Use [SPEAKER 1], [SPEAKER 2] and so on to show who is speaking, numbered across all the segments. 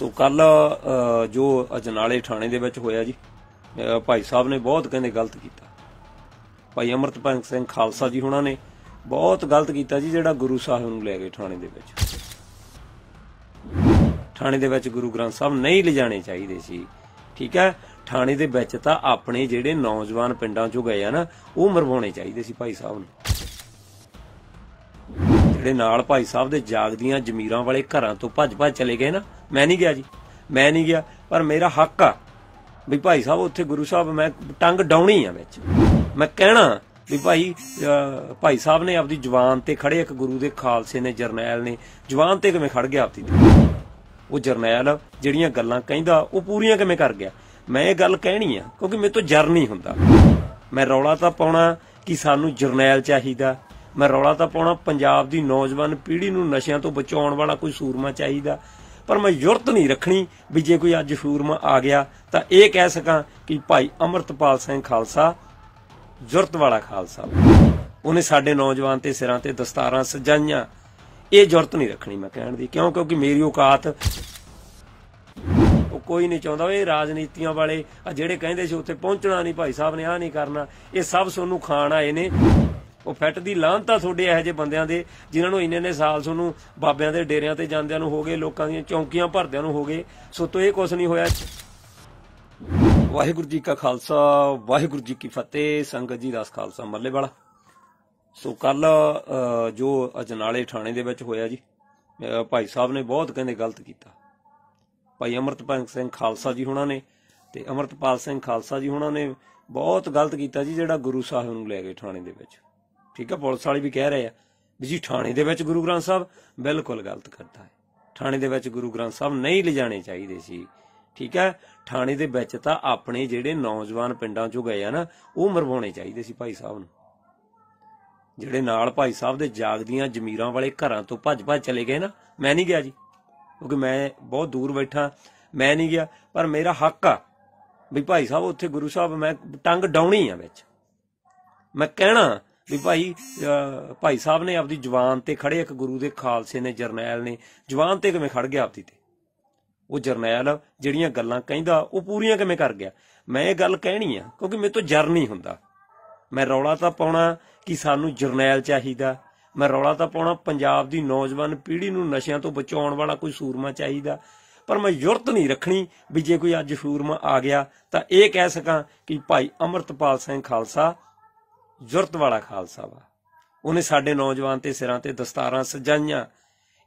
[SPEAKER 1] ਸੋ ਕੱਲ ਜੋ ਅਜਨਾਲੇ ਥਾਣੇ ਦੇ ਵਿੱਚ ਹੋਇਆ ਜੀ ਭਾਈ ਸਾਹਿਬ ਨੇ ਬਹੁਤ ਕਹਿੰਦੇ ਗਲਤ ਕੀਤਾ ਭਾਈ ਅਮਰਤਪੰਗ ਸਿੰਘ ਖਾਲਸਾ ਜੀ ਹੁਣਾਂ ਨੇ ਬਹੁਤ ਗਲਤ ਕੀਤਾ ਜੀ ਜਿਹੜਾ ਗੁਰੂ ਸਾਹਿਬ ਨੂੰ ਲੈ ਕੇ ਥਾਣੇ ਦੇ ਵਿੱਚ ਥਾਣੇ ਦੇ ਵਿੱਚ ਗੁਰੂ ਗ੍ਰੰਥ ਸਾਹਿਬ ਨਹੀਂ ਲਿਜਾਣੇ ਚਾਹੀਦੇ ਸੀ ਠੀਕ ਹੈ ਥਾਣੇ ਦੇ ਵਿੱਚ ਤਾਂ ਆਪਣੇ ਜਿਹੜੇ ਨੌਜਵਾਨ ਪਿੰਡਾਂ ਚੋਂ ਗਏ ਆ ਨਾ ਉਹ ਮਰਵਾਉਣੇ ਚਾਹੀਦੇ ਸੀ ਭਾਈ ਸਾਹਿਬ ਨੂੰ ਜਿਹੜੇ ਨਾਲ ਭਾਈ ਸਾਹਿਬ ਦੇ ਜਾਗਦੀਆਂ ਜ਼ਮੀਰਾਂ ਵਾਲੇ ਘਰਾਂ ਤੋਂ ਭੱਜ ਭੱਜ ਚਲੇ ਗਏ ਨਾ ਮੈਂ ਨਹੀਂ ਗਿਆ ਜੀ ਮੈਂ ਨਹੀਂ ਗਿਆ ਪਰ ਮੇਰਾ ਹੱਕ ਆ ਵੀ ਭਾਈ ਸਾਹਿਬ ਉੱਥੇ ਗੁਰੂ ਸਾਹਿਬ ਮੈਂ ਟੰਗ ਡਾਉਣੀ ਆ ਵਿੱਚ ਮੈਂ ਕਹਿਣਾ ਵੀ ਭਾਈ ਭਾਈ ਸਾਹਿਬ ਨੇ ਆਪਦੀ ਜਵਾਨ ਤੇ ਖੜੇ ਇੱਕ ਗੁਰੂ ਦੇ ਖਾਲਸੇ ਨੇ ਜਰਨੈਲ ਨੇ ਜਵਾਨ ਤੇ ਕਿਵੇਂ ਖੜ ਗਿਆ ਆਪਦੀ ਉਹ ਜਰਨੈਲ ਜਿਹੜੀਆਂ ਗੱਲਾਂ ਕਹਿੰਦਾ ਉਹ ਪੂਰੀਆਂ ਕਿਵੇਂ ਕਰ ਗਿਆ ਮੈਂ ਇਹ ਗੱਲ ਕਹਿਣੀ ਆ ਕਿਉਂਕਿ ਮੇਰੇ ਤੋਂ ਜਰ ਨਹੀਂ ਹੁੰਦਾ ਮੈਂ ਰੌਲਾ ਤਾਂ ਪਾਉਣਾ ਕਿ ਸਾਨੂੰ ਜਰਨੈਲ ਚਾਹੀਦਾ ਮੈਂ ਰੌਲਾ ਤਾਂ ਪਾਉਣਾ ਪੰਜਾਬ ਦੀ ਨੌਜਵਾਨ ਪੀੜ੍ਹੀ ਨੂੰ ਨਸ਼ਿਆਂ ਤੋਂ ਬਚਾਉਣ ਵਾਲਾ ਕੋਈ ਸੂਰਮਾ ਚਾਹੀਦਾ ਪਰ ਮੈਂ ਯੁਰਤ ਨਹੀਂ ਰੱਖਣੀ ਵੀ ਜੇ ਕੋਈ ਅੱਜ ਸ਼ੂਰਮਾ ਆ ਗਿਆ ਤਾਂ ਇਹ ਕਹਿ ਸਕਾਂ ਕਿ ਭਾਈ ਅਮਰਤਪਾਲ ਸਿੰਘ ਖਾਲਸਾ ਜ਼ੁਰਤ ਵਾਲਾ ਖਾਲਸਾ ਉਹਨੇ ਸਾਡੇ ਨੌਜਵਾਨ ਤੇ ਸਿਰਾਂ ਤੇ ਦਸਤਾਰਾਂ ਸਜਾਈਆਂ ਇਹ ਜ਼ੁਰਤ ਨਹੀਂ ਰੱਖਣੀ ਮੈਂ ਕਹਿਣ ਦੀ ਕਿਉਂ ਕਿਉਂਕਿ ਮੇਰੀ ਔਕਾਤ ਉਹ ਕੋਈ ਨਹੀਂ ਚਾਹੁੰਦਾ ਇਹ ਰਾਜਨੀਤੀਆਂ ਵਾਲੇ ਆ ਜਿਹੜੇ ਕਹਿੰਦੇ ਸੀ ਉੱਥੇ ਪਹੁੰਚਣਾ ਨਹੀਂ ਭਾਈ ਸਾਹਿਬ ਨੇ ਆ ਨਹੀਂ ਕਰਨਾ ਇਹ ਸਭ ਸੋਨੂੰ ਖਾਣ ਆਏ ਨੇ ਉਹ ਫੈਟ ਦੀ ਲਾਂਤਾ ਤੁਹਾਡੇ ਇਹੋ ਜਿਹੇ ਬੰਦਿਆਂ ਦੇ ਜਿਨ੍ਹਾਂ ਨੂੰ ਇੰਨੇ ਨੇ ਸਾਲ ਤੁਹਾਨੂੰ ਬਾਬਿਆਂ ਦੇ ਡੇਰਿਆਂ ਤੇ ਜਾਂਦਿਆਂ ਨੂੰ ਹੋ ਗਏ ਲੋਕਾਂ ਦੀਆਂ ਚੌਂਕੀਆਂ ਭਰਦਿਆਂ ਨੂੰ ਹੋ ਗਏ ਸੋ ਤੋਂ ਇਹ ਕੁਝ ਨਹੀਂ ਹੋਇਆ ਵਾਹਿਗੁਰੂ ਜੀ ਕਾ ਖਾਲਸਾ ਵਾਹਿਗੁਰੂ ਜੀ ਕੀ ਫਤਿਹ ਸੰਗਤ ਜੀ ਦਾਸ ਖਾਲਸਾ ਮੱਲੇ ਵਾਲਾ ਸੋ ਕੱਲ ਜੋ ਅਜਨਾਲੇ ਥਾਣੇ ਦੇ ਵਿੱਚ ਹੋਇਆ ਜੀ ਭਾਈ ਸਾਹਿਬ ਨੇ ਬਹੁਤ ਕਹਿੰਦੇ ਗਲਤ ਕੀਤਾ ਭਾਈ ਅਮਰਤਪਾਲ ਸਿੰਘ ਖਾਲਸਾ ਜੀ ਹੁਣਾਂ ਨੇ ਤੇ ਅਮਰਤਪਾਲ ਸਿੰਘ ਖਾਲਸਾ ਜੀ ਹੁਣਾਂ ਨੇ ਬਹੁਤ ਗਲਤ ਕੀਤਾ ਜੀ ਜਿਹੜਾ ਗੁਰੂ ਸਾਹਿਬ ਨੂੰ ਲੈ ਗਏ ਥਾਣੇ ਦੇ ਵਿੱਚ ਠੀਕ ਹੈ ਪੁਲਿਸ ਵਾਲੇ ਵੀ ਕਹਿ ਰਹੇ ਆ ਵੀ ਜੀ ਥਾਣੇ ਦੇ ਵਿੱਚ ਗੁਰੂ ਗ੍ਰੰਥ ਸਾਹਿਬ ਬਿਲਕੁਲ ਗਲਤ ਕਰਦਾ ਹੈ ਥਾਣੇ ਦੇ ਵਿੱਚ ਗੁਰੂ ਗ੍ਰੰਥ ਸਾਹਿਬ ਨਹੀਂ ਲਿਜਾਣੇ ਚਾਹੀਦੇ ਸੀ ਠੀਕ ਹੈ ਥਾਣੇ ਦੇ ਵਿੱਚ ਤਾਂ ਆਪਣੇ ਜਿਹੜੇ ਨੌਜਵਾਨ ਪਿੰਡਾਂ ਚੋਂ ਗਏ ਆ ਨਾ ਉਹ ਮਰਵਾਉਣੇ ਚਾਹੀਦੇ ਸੀ ਭਾਈ ਸਾਹਿਬ ਨੂੰ ਜਿਹੜੇ ਨਾਲ ਭਾਈ ਸਾਹਿਬ ਦੇ ਜਾਗਦੀਆਂ ਜ਼ਮੀਰਾਂ ਵਾਲੇ ਘਰਾਂ ਤੋਂ ਭੱਜ-ਭੱਜ ਚਲੇ ਗਏ ਨਾ ਮੈਂ ਨਹੀਂ ਗਿਆ ਜੀ ਕਿਉਂਕਿ ਮੈਂ ਬਹੁਤ ਦੂਰ ਬੈਠਾ ਮੈਂ ਨਹੀਂ ਗਿਆ ਪਰ ਮੇਰਾ ਹੱਕ ਆ ਵੀ ਭਾਈ ਸਾਹਿਬ ਉੱਥੇ ਗੁਰੂ ਸਾਹਿਬ ਮੈਂ ਟੰਗ ਡਾਉਣੀ ਆ ਵਿੱਚ ਮੈਂ ਕਹਿਣਾ ਵੀ ਭਾਈ ਭਾਈ ਸਾਹਿਬ ਨੇ ਆਪਦੀ ਜਵਾਨ ਤੇ ਖੜੇ ਇੱਕ ਗੁਰੂ ਦੇ ਖਾਲਸੇ ਨੇ ਜਰਨੈਲ ਨੇ ਜਵਾਨ ਤੇ ਕਿਵੇਂ ਖੜ ਗਿਆ ਆਪਦੀ ਤੇ ਉਹ ਜਰਨੈਲ ਜਿਹੜੀਆਂ ਗੱਲਾਂ ਕਹਿੰਦਾ ਉਹ ਪੂਰੀਆਂ ਕਿਵੇਂ ਕਰ ਗਿਆ ਮੈਂ ਇਹ ਗੱਲ ਕਹਿਣੀ ਆ ਕਿਉਂਕਿ ਮੇਰੇ ਤੋਂ ਜਰ ਨਹੀਂ ਹੁੰਦਾ ਮੈਂ ਰੌਲਾ ਤਾਂ ਪਾਉਣਾ ਕਿ ਸਾਨੂੰ ਜਰਨੈਲ ਚਾਹੀਦਾ ਮੈਂ ਰੌਲਾ ਤਾਂ ਪਾਉਣਾ ਪੰਜਾਬ ਦੀ ਨੌਜਵਾਨ ਪੀੜ੍ਹੀ ਨੂੰ ਨਸ਼ਿਆਂ ਤੋਂ ਬਚਾਉਣ ਵਾਲਾ ਕੋਈ ਸੂਰਮਾ ਚਾਹੀਦਾ ਪਰ ਮੈਂ ਯੁਰਤ ਨਹੀਂ ਰੱਖਣੀ ਵੀ ਜੇ ਕੋਈ ਅੱਜ ਸੂਰਮਾ ਆ ਗਿਆ ਤਾਂ ਇਹ ਕਹਿ ਸਕਾਂ ਕਿ ਭਾਈ ਅਮਰਤਪਾਲ ਸਿੰਘ ਖਾਲਸਾ ਜੁਰਤ ਵਾਲਾ ਖਾਲਸਾ ਵਾ ਉਹਨੇ ਸਾਡੇ ਨੌਜਵਾਨ ਤੇ ਸਿਰਾਂ ਤੇ ਦਸਤਾਰਾਂ ਸਜਾਈਆਂ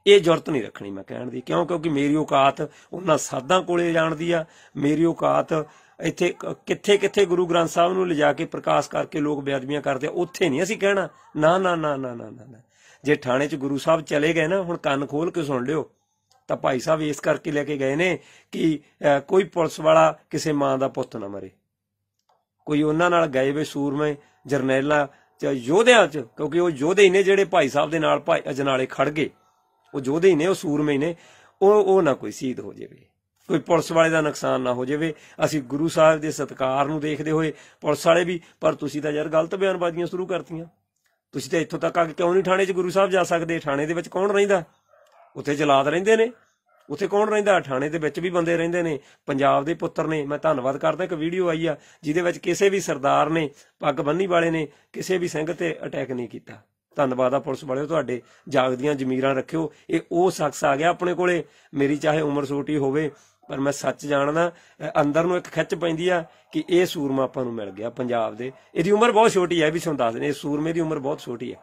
[SPEAKER 1] ਇਹ ਜੁਰਤ ਨਹੀਂ ਰੱਖਣੀ ਮੈਂ ਕਹਿਣ ਦੀ ਕਿਉਂ ਕਿਉਂਕਿ ਮੇਰੀ ਔਕਾਤ ਉਹਨਾਂ ਸਾਧਾਂ ਕੋਲੇ ਜਾਣਦੀ ਆ ਮੇਰੀ ਔਕਾਤ ਇੱਥੇ ਕਿੱਥੇ ਕਿੱਥੇ ਗੁਰੂ ਗ੍ਰੰਥ ਸਾਹਿਬ ਨੂੰ ਲਿਜਾ ਕੇ ਪ੍ਰਕਾਸ਼ ਕਰਕੇ ਲੋਕ ਬੇਅਦਬੀਆਂ ਕਰਦੇ ਉੱਥੇ ਨਹੀਂ ਅਸੀਂ ਕਹਿਣਾ ਨਾ ਨਾ ਨਾ ਨਾ ਨਾ ਨਾ ਜੇ ਥਾਣੇ 'ਚ ਗੁਰੂ ਸਾਹਿਬ ਚਲੇ ਗਏ ਨਾ ਹੁਣ ਕੰਨ ਖੋਲ ਕੇ ਸੁਣ ਲਿਓ ਤਾਂ ਭਾਈ ਸਾਹਿਬ ਇਸ ਕਰਕੇ ਲੈ ਕੇ ਗਏ ਨੇ ਕਿ ਕੋਈ ਪੁਲਿਸ ਵਾਲਾ ਕਿਸੇ ਮਾਂ ਦਾ ਪੁੱਤ ਨਾ ਮਰੇ ਕੋਈ ਉਹਨਾਂ ਨਾਲ ਗਏ ਵੇ ਸੂਰਮੇ ਜਰਨੈਲਾਂ ਚ ਯੋਧਿਆਂ ਚ ਕਿਉਂਕਿ ਉਹ ਯੋਧੇ ਹੀ ਨੇ ਜਿਹੜੇ ਭਾਈ ਸਾਹਿਬ ਦੇ ਨਾਲ ਭਾਈ ਅਜਨਾਲੇ ਖੜ ਗਏ ਉਹ ਯੋਧੇ ਹੀ ਨੇ ਉਹ ਸੂਰਮੇ ਨੇ ਉਹ ਉਹ ਨਾ ਕੋਈ ਸ਼ਹੀਦ ਹੋ ਜਾਵੇ ਕੋਈ ਪੁਲਿਸ ਵਾਲੇ ਦਾ ਨੁਕਸਾਨ ਨਾ ਹੋ ਜਾਵੇ ਅਸੀਂ ਗੁਰੂ ਸਾਹਿਬ ਦੇ ਸਤਕਾਰ ਨੂੰ ਦੇਖਦੇ ਹੋਏ ਪੁਲਿਸ ਵਾਲੇ ਵੀ ਪਰ ਤੁਸੀਂ ਤਾਂ ਯਾਰ ਗਲਤ ਬਿਆਨਬਾਜ਼ੀਆਂ ਸ਼ੁਰੂ ਕਰਤੀਆਂ ਤੁਸੀਂ ਤਾਂ ਇੱਥੋਂ ਤੱਕ ਆ ਕੇ ਕਿਉਂ ਨਹੀਂ ਥਾਣੇ 'ਚ ਗੁਰੂ ਸਾਹਿਬ ਜਾ ਸਕਦੇ ਥਾਣੇ ਦੇ ਵਿੱਚ ਕੌਣ ਰਹਿੰਦਾ ਉੱਥੇ ਜਲਾਦ ਰਹਿੰਦੇ ਨੇ ਉੱਥੇ ਕੌਣ ਰਹਿੰਦਾ ਥਾਣੇ ਦੇ ਵਿੱਚ ਵੀ ਬੰਦੇ ਰਹਿੰਦੇ ਨੇ ਪੰਜਾਬ ਦੇ ਪੁੱਤਰ ਨੇ ਮੈਂ ਧੰਨਵਾਦ ਕਰਦਾ ਇੱਕ ਵੀਡੀਓ ਆਈ ਆ ਜਿਹਦੇ ਵਿੱਚ ਕਿਸੇ ਵੀ ਸਰਦਾਰ ਨੇ ਪੱਗ ਬੰਨੀ ਵਾਲੇ ਨੇ ਕਿਸੇ ਵੀ ਸਿੰਘ ਤੇ ਅਟੈਕ ਨਹੀਂ ਕੀਤਾ ਧੰਨਵਾਦ ਆ ਪੁਲਿਸ ਵਾਲਿਓ ਤੁਹਾਡੇ ਜਾਗਦੀਆਂ ਜ਼ਮੀਰਾਂ ਰੱਖਿਓ ਇਹ ਉਹ ਸ਼ਖਸ ਆ ਗਿਆ ਆਪਣੇ ਕੋਲੇ ਮੇਰੀ ਚਾਹੇ ਉਮਰ ਛੋਟੀ ਹੋਵੇ ਪਰ ਮੈਂ ਸੱਚ ਜਾਣਦਾ ਅੰਦਰ ਨੂੰ ਇੱਕ ਖਿੱਚ ਪੈਂਦੀ ਆ ਕਿ ਇਹ ਸੂਰਮਾ ਆਪਾਂ ਨੂੰ ਮਿਲ ਗਿਆ ਪੰਜਾਬ ਦੇ ਇਹਦੀ ਉਮਰ ਬਹੁਤ ਛੋਟੀ ਹੈ ਵੀ ਸੁਣ ਦੱਸ ਨੇ ਇਹ ਸੂਰਮੇ ਦੀ ਉਮਰ ਬਹੁਤ ਛੋਟੀ ਹੈ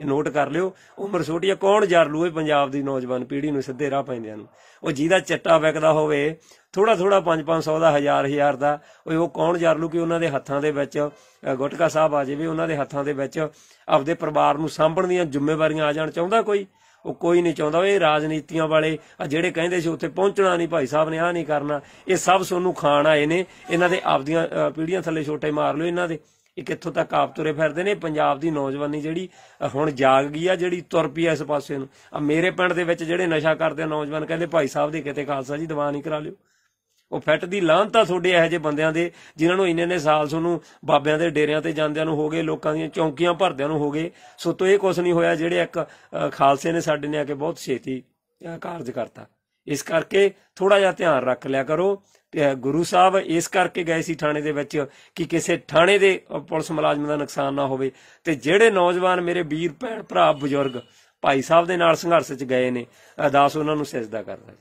[SPEAKER 1] ਇਹ ਨੋਟ ਕਰ ਲਿਓ ਉਮਰ ਛੋਟੀ ਆ ਕੌਣ ਜਰ ਲੂਏ ਪੰਜਾਬ ਦੀ ਨੌਜਵਾਨ ਪੀੜ੍ਹੀ ਨੂੰ ਸਿੱਧੇ ਰਾਹ ਪੈਂਦਿਆਂ ਨੂੰ ਉਹ ਜਿਹਦਾ ਚੱਟਾ ਵਿਕਦਾ ਹੋਵੇ ਥੋੜਾ ਥੋੜਾ 5-500 ਦਾ 1000-1000 ਦਾ ਓਏ ਉਹ ਕੌਣ ਜਰ ਲੂ ਕਿ ਉਹਨਾਂ ਦੇ ਹੱਥਾਂ ਦੇ ਵਿੱਚ ਗੁਟਕਾ ਸਾਹਿਬ ਆ ਜਾਵੇ ਉਹਨਾਂ ਦੇ ਹੱਥਾਂ ਦੇ ਵਿੱਚ ਆਪਦੇ ਪਰਿਵਾਰ ਨੂੰ ਸਾਂਭਣ ਦੀਆਂ ਜ਼ਿੰਮੇਵਾਰੀਆਂ ਆ ਜਾਣ ਚਾਹੁੰਦਾ ਕੋਈ ਉਹ ਕੋਈ ਨਹੀਂ ਚਾਹੁੰਦਾ ਇਹ ਰਾਜਨੀਤੀਆਂ ਵਾਲੇ ਆ ਜਿਹੜੇ ਕਹਿੰਦੇ ਸੀ ਉੱਥੇ ਪਹੁੰਚਣਾ ਨਹੀਂ ਭਾਈ ਸਾਹਿਬ ਨੇ ਆ ਨਹੀਂ ਕਰਨਾ ਇਹ ਸਭ ਸੋਨੂੰ ਖਾਣ ਆਏ ਨੇ ਇਹਨਾਂ ਦੇ ਆਪਦੀਆਂ ਪੀੜੀਆਂ ਥੱਲੇ ਛੋਟੇ ਮਾਰ ਲਓ ਇਹਨਾਂ ਦੇ ਇਹ ਕਿੱਥੋਂ ਤੱਕ ਆਪ ਤੁਰੇ ਫਿਰਦੇ ਨੇ ਪੰਜਾਬ ਦੀ ਨੌਜਵਾਨੀ ਜਿਹੜੀ ਹੁਣ ਜਾਗ ਗਈ ਆ ਜਿਹੜੀ ਤੁਰ ਪਈ ਇਸ ਪਾਸੇ ਨੂੰ ਆ ਮੇਰੇ ਪਿੰਡ ਦੇ ਵਿੱਚ ਜਿਹੜੇ ਨਸ਼ਾ ਕਰਦੇ ਨੌਜਵਾਨ ਕਹਿੰਦੇ ਭਾਈ ਸਾਹਿਬ ਦੇ ਕਿਤੇ ਖਾਲਸਾ ਜੀ ਦੀਵਾਨ ਹੀ ਕਰਾ ਲਿਓ ਉਹ ਫੈਟ ਦੀ ਲਾਂਤਾ ਤੁਹਾਡੇ ਇਹੋ ਜਿਹੇ ਬੰਦਿਆਂ ਦੇ ਜਿਨ੍ਹਾਂ ਨੂੰ ਇੰਨੇ ਨੇ ਸਾਲ ਸੋਨੂੰ ਬਾਬਿਆਂ ਦੇ ਡੇਰਿਆਂ ਤੇ ਜਾਂਦਿਆਂ ਨੂੰ ਹੋ ਗਏ ਲੋਕਾਂ ਦੀਆਂ ਚੌਂਕੀਆਂ ਭਰਦਿਆਂ ਨੂੰ ਹੋ ਗਏ ਸੋ ਤੋਂ ਇਹ ਕੁਝ ਨਹੀਂ ਹੋਇਆ ਜਿਹੜੇ ਇੱਕ ਖਾਲਸੇ ਨੇ ਸਾਡੇ ਨੇ ਆ ਕੇ ਬਹੁਤ ਛੇਤੀ ਕਾਰਜ ਕਰਤਾ ਇਸ ਕਰਕੇ ਥੋੜਾ ਜਿਹਾ ਧਿਆਨ ਰੱਖ ਲਿਆ ਕਰੋ ਗੁਰੂ ਸਾਹਿਬ ਇਸ ਕਰਕੇ ਗਏ ਸੀ ਥਾਣੇ ਦੇ ਵਿੱਚ ਕਿ ਕਿਸੇ ਥਾਣੇ ਦੇ ਪੁਲਿਸ ਮੁਲਾਜ਼ਮ ਦਾ ਨੁਕਸਾਨ ਨਾ ਹੋਵੇ ਤੇ ਜਿਹੜੇ ਨੌਜਵਾਨ ਮੇਰੇ ਵੀਰ ਭੈਣ ਭਰਾ ਬਜ਼ੁਰਗ ਭਾਈ ਸਾਹਿਬ ਦੇ ਨਾਲ ਸੰਘਰਸ਼ ਵਿੱਚ ਗਏ ਨੇ ਅਰਦਾਸ ਉਹਨਾਂ ਨੂੰ ਸਜਦਾ ਕਰਦਾ